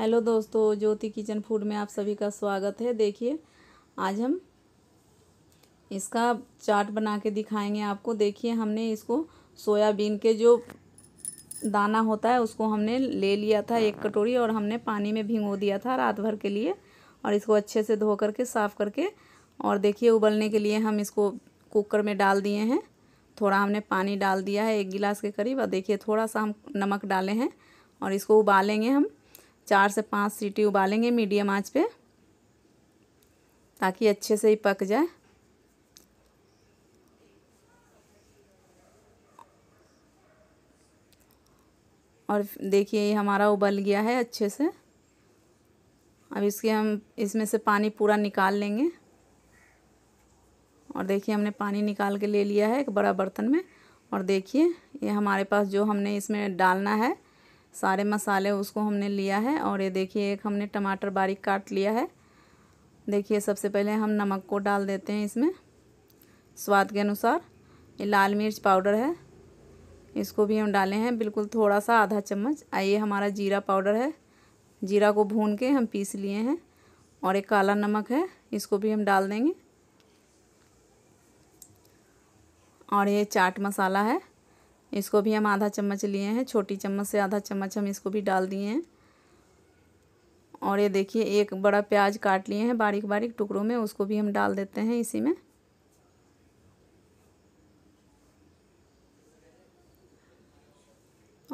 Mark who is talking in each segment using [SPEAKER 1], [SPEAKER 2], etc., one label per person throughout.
[SPEAKER 1] hello दोस्तों ज्योति kitchen food में आप सभी का स्वागत है देखिए आज हम इसका चाट बना के दिखाएंगे आपको देखिए हमने इसको सोयाबीन के जो दाना होता है उसको हमने ले लिया था एक कटोरी और हमने पानी में भिंगो दिया था रात भर के लिए और इसको अच्छे से धो करके साफ़ करके और देखिए उबलने के लिए हम इसको कुकर में डाल दिए हैं थोड़ा हमने पानी डाल दिया है एक गिलास के करीब और देखिए थोड़ा सा हम नमक डाले हैं और इसको उबालेंगे हम चार से पाँच सीटी उबालेंगे मीडियम आंच पे ताकि अच्छे से ही पक जाए और देखिए ये हमारा उबल गया है अच्छे से अब इसके हम इसमें से पानी पूरा निकाल लेंगे और देखिए हमने पानी निकाल के ले लिया है एक बड़ा बर्तन में और देखिए ये हमारे पास जो हमने इसमें डालना है सारे मसाले उसको हमने लिया है और ये देखिए एक हमने टमाटर बारीक काट लिया है देखिए सबसे पहले हम नमक को डाल देते हैं इसमें स्वाद के अनुसार ये लाल मिर्च पाउडर है इसको भी हम डाले हैं बिल्कुल थोड़ा सा आधा चम्मच आइए हमारा जीरा पाउडर है जीरा को भून के हम पीस लिए हैं और एक काला नमक है इसको भी हम डाल देंगे और ये चाट मसाला है इसको भी हम आधा चम्मच लिए हैं छोटी चम्मच से आधा चम्मच हम इसको भी डाल दिए हैं और ये देखिए एक बड़ा प्याज काट लिए हैं बारीक बारीक टुकड़ों में उसको भी हम डाल देते हैं इसी में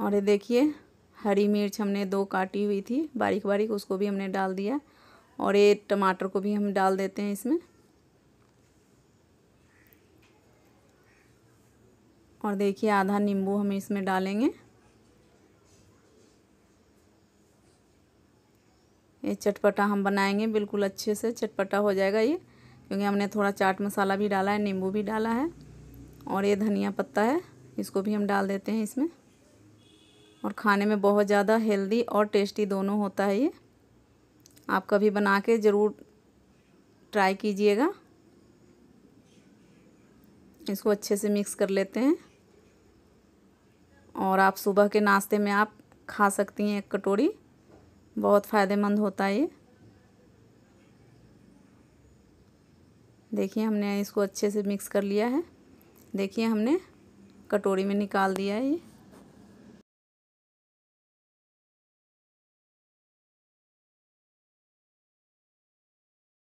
[SPEAKER 1] और ये देखिए हरी मिर्च हमने दो काटी हुई थी बारीक बारीक उसको भी हमने डाल दिया और ये टमाटर को भी हम डाल देते हैं इसमें और देखिए आधा नींबू हम इसमें डालेंगे ये चटपटा हम बनाएंगे बिल्कुल अच्छे से चटपटा हो जाएगा ये क्योंकि हमने थोड़ा चाट मसाला भी डाला है नींबू भी डाला है और ये धनिया पत्ता है इसको भी हम डाल देते हैं इसमें और खाने में बहुत ज़्यादा हेल्दी और टेस्टी दोनों होता है ये आप कभी बना के ज़रूर ट्राई कीजिएगा इसको अच्छे से मिक्स कर लेते हैं और आप सुबह के नाश्ते में आप खा सकती हैं एक कटोरी बहुत फ़ायदेमंद होता है ये देखिए हमने इसको अच्छे से मिक्स कर लिया है देखिए हमने कटोरी में निकाल दिया है ये